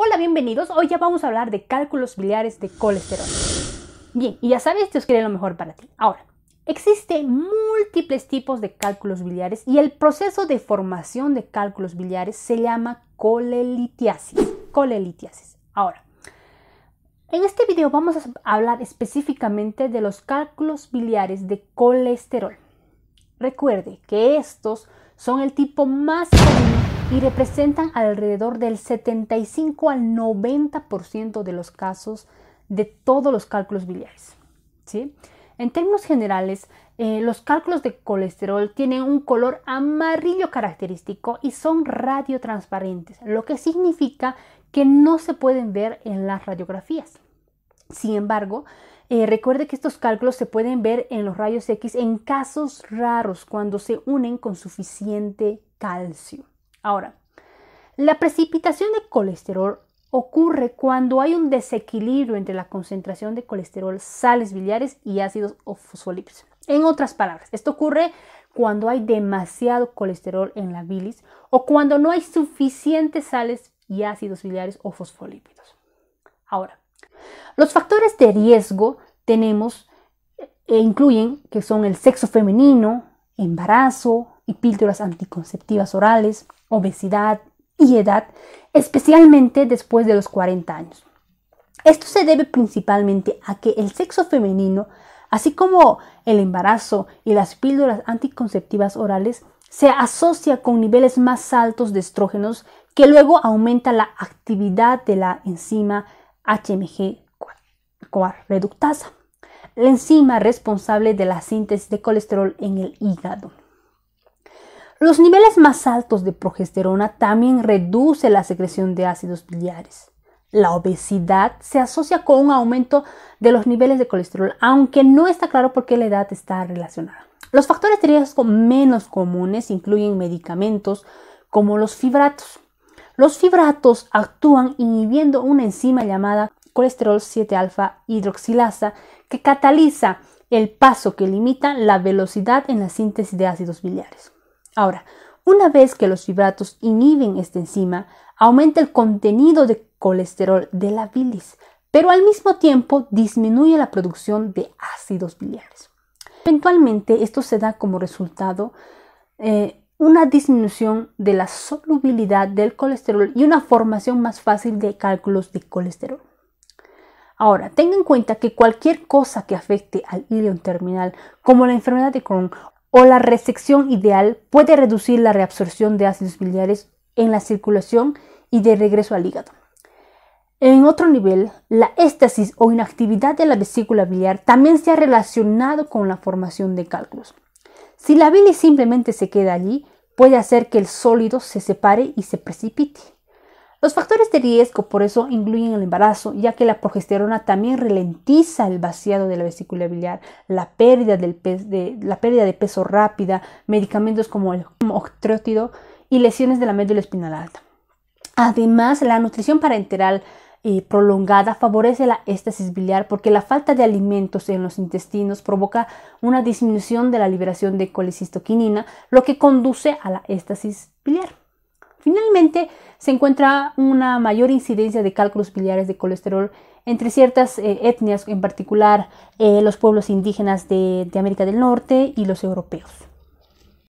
Hola, bienvenidos. Hoy ya vamos a hablar de cálculos biliares de colesterol. Bien, y ya sabes, os quiere lo mejor para ti. Ahora, existen múltiples tipos de cálculos biliares y el proceso de formación de cálculos biliares se llama colelitiasis. Colelitiasis. Ahora, en este video vamos a hablar específicamente de los cálculos biliares de colesterol. Recuerde que estos son el tipo más y representan alrededor del 75 al 90% de los casos de todos los cálculos biliares. ¿sí? En términos generales, eh, los cálculos de colesterol tienen un color amarillo característico y son radiotransparentes, lo que significa que no se pueden ver en las radiografías. Sin embargo, eh, recuerde que estos cálculos se pueden ver en los rayos X en casos raros cuando se unen con suficiente calcio. Ahora, la precipitación de colesterol ocurre cuando hay un desequilibrio entre la concentración de colesterol, sales biliares y ácidos o fosfolípidos. En otras palabras, esto ocurre cuando hay demasiado colesterol en la bilis o cuando no hay suficientes sales y ácidos biliares o fosfolípidos. Ahora, los factores de riesgo tenemos e incluyen que son el sexo femenino, embarazo, y píldoras anticonceptivas orales, obesidad y edad, especialmente después de los 40 años. Esto se debe principalmente a que el sexo femenino, así como el embarazo y las píldoras anticonceptivas orales, se asocia con niveles más altos de estrógenos que luego aumenta la actividad de la enzima HMG-CoA reductasa, la enzima responsable de la síntesis de colesterol en el hígado. Los niveles más altos de progesterona también reducen la secreción de ácidos biliares. La obesidad se asocia con un aumento de los niveles de colesterol, aunque no está claro por qué la edad está relacionada. Los factores de riesgo menos comunes incluyen medicamentos como los fibratos. Los fibratos actúan inhibiendo una enzima llamada colesterol 7-alfa hidroxilasa que cataliza el paso que limita la velocidad en la síntesis de ácidos biliares. Ahora, una vez que los fibratos inhiben esta enzima, aumenta el contenido de colesterol de la bilis, pero al mismo tiempo disminuye la producción de ácidos biliares. Eventualmente esto se da como resultado eh, una disminución de la solubilidad del colesterol y una formación más fácil de cálculos de colesterol. Ahora, tenga en cuenta que cualquier cosa que afecte al ileón terminal, como la enfermedad de Crohn o la resección ideal puede reducir la reabsorción de ácidos biliares en la circulación y de regreso al hígado. En otro nivel, la éstasis o inactividad de la vesícula biliar también se ha relacionado con la formación de cálculos. Si la bilis simplemente se queda allí, puede hacer que el sólido se separe y se precipite. Los factores de riesgo por eso incluyen el embarazo, ya que la progesterona también ralentiza el vaciado de la vesícula biliar, la pérdida, de, peso rápida, medicamentos como el octrótido y lesiones de la médula espinal alta. Además, la nutrición parenteral eh, prolongada favorece la éstasis biliar porque la falta de alimentos en los intestinos provoca una disminución de la liberación de colecistoquinina, lo que conduce a la éstasis biliar. Finalmente, se encuentra una mayor incidencia de cálculos biliares de colesterol entre ciertas eh, etnias, en particular eh, los pueblos indígenas de América del Norte y los europeos.